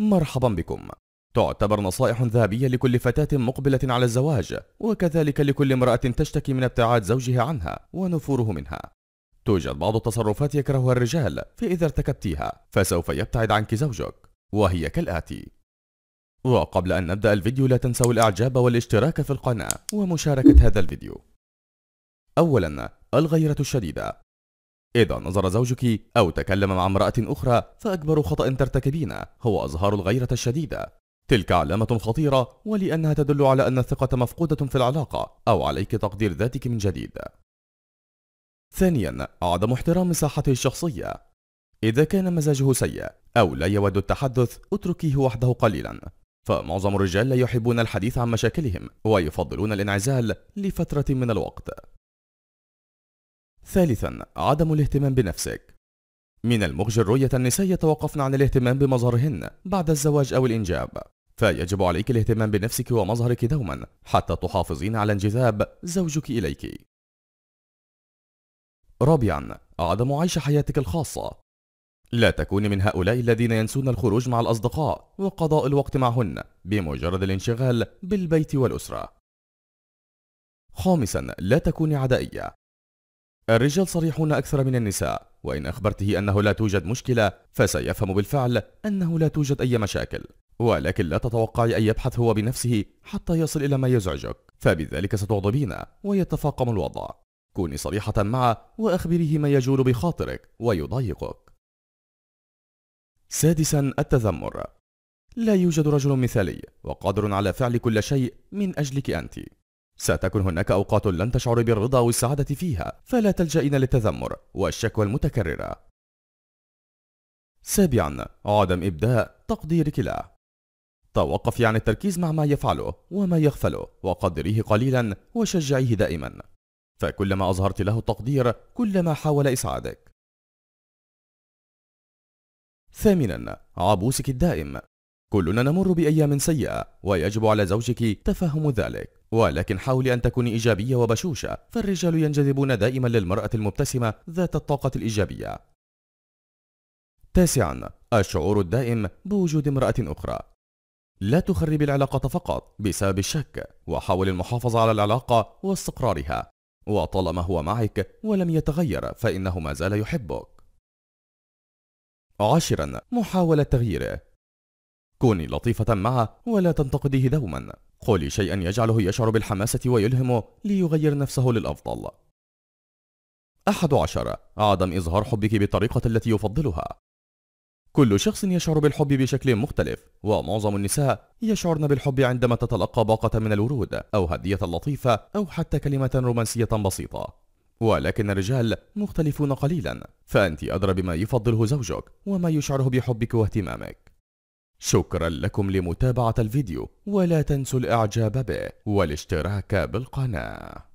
مرحبا بكم تعتبر نصائح ذهبية لكل فتاة مقبلة على الزواج وكذلك لكل امرأة تشتكي من ابتعاد زوجها عنها ونفوره منها توجد بعض التصرفات يكرهها الرجال فإذا ارتكبتيها فسوف يبتعد عنك زوجك وهي كالآتي وقبل أن نبدأ الفيديو لا تنسوا الإعجاب والاشتراك في القناة ومشاركة هذا الفيديو أولا الغيرة الشديدة إذا نظر زوجك أو تكلم مع امرأة أخرى فأكبر خطأ ترتكبينه هو إظهار الغيرة الشديدة تلك علامة خطيرة ولأنها تدل على أن الثقة مفقودة في العلاقة أو عليك تقدير ذاتك من جديد ثانيا عدم احترام مساحته الشخصية إذا كان مزاجه سيء أو لا يود التحدث اتركيه وحده قليلا فمعظم الرجال لا يحبون الحديث عن مشاكلهم ويفضلون الانعزال لفترة من الوقت ثالثا عدم الاهتمام بنفسك من المخجل رؤية النساء يتوقفن عن الاهتمام بمظهرهن بعد الزواج أو الإنجاب فيجب عليك الاهتمام بنفسك ومظهرك دوما حتى تحافظين على انجذاب زوجك إليك رابعا عدم عيش حياتك الخاصة لا تكوني من هؤلاء الذين ينسون الخروج مع الأصدقاء وقضاء الوقت معهن بمجرد الانشغال بالبيت والأسرة خامسا لا تكوني عدائية الرجال صريحون أكثر من النساء وإن أخبرته أنه لا توجد مشكلة فسيفهم بالفعل أنه لا توجد أي مشاكل ولكن لا تتوقعي أن يبحث هو بنفسه حتى يصل إلى ما يزعجك فبذلك ستغضبين ويتفاقم الوضع كوني صريحة معه وأخبريه ما يجول بخاطرك ويضايقك سادسا التذمر لا يوجد رجل مثالي وقادر على فعل كل شيء من أجلك أنتِ ستكون هناك أوقات لن تشعر بالرضا أو السعادة فيها فلا تلجئين للتذمر والشكوى المتكررة سابعا عدم إبداء تقديرك له توقفي عن التركيز مع ما يفعله وما يغفله وقدريه قليلا وشجعيه دائما فكلما أظهرت له التقدير كلما حاول إسعادك ثامنا عبوسك الدائم كلنا نمر بأيام سيئة ويجب على زوجك تفهم ذلك ولكن حاولي أن تكوني إيجابية وبشوشة فالرجال ينجذبون دائما للمرأة المبتسمة ذات الطاقة الإيجابية تاسعا الشعور الدائم بوجود امرأة أخرى لا تخرب العلاقة فقط بسبب الشك وحاول المحافظة على العلاقة واستقرارها وطالما هو معك ولم يتغير فإنه ما زال يحبك عاشرا محاولة تغييره كوني لطيفة معه ولا تنتقديه دوما قولي شيئا يجعله يشعر بالحماسة ويلهمه ليغير نفسه للأفضل أحد عشر عدم إظهار حبك بالطريقة التي يفضلها كل شخص يشعر بالحب بشكل مختلف ومعظم النساء يشعرن بالحب عندما تتلقى باقة من الورود أو هدية لطيفة أو حتى كلمة رومانسية بسيطة ولكن الرجال مختلفون قليلا فأنت أدرى بما يفضله زوجك وما يشعره بحبك واهتمامك شكرا لكم لمتابعة الفيديو ولا تنسوا الاعجاب به والاشتراك بالقناة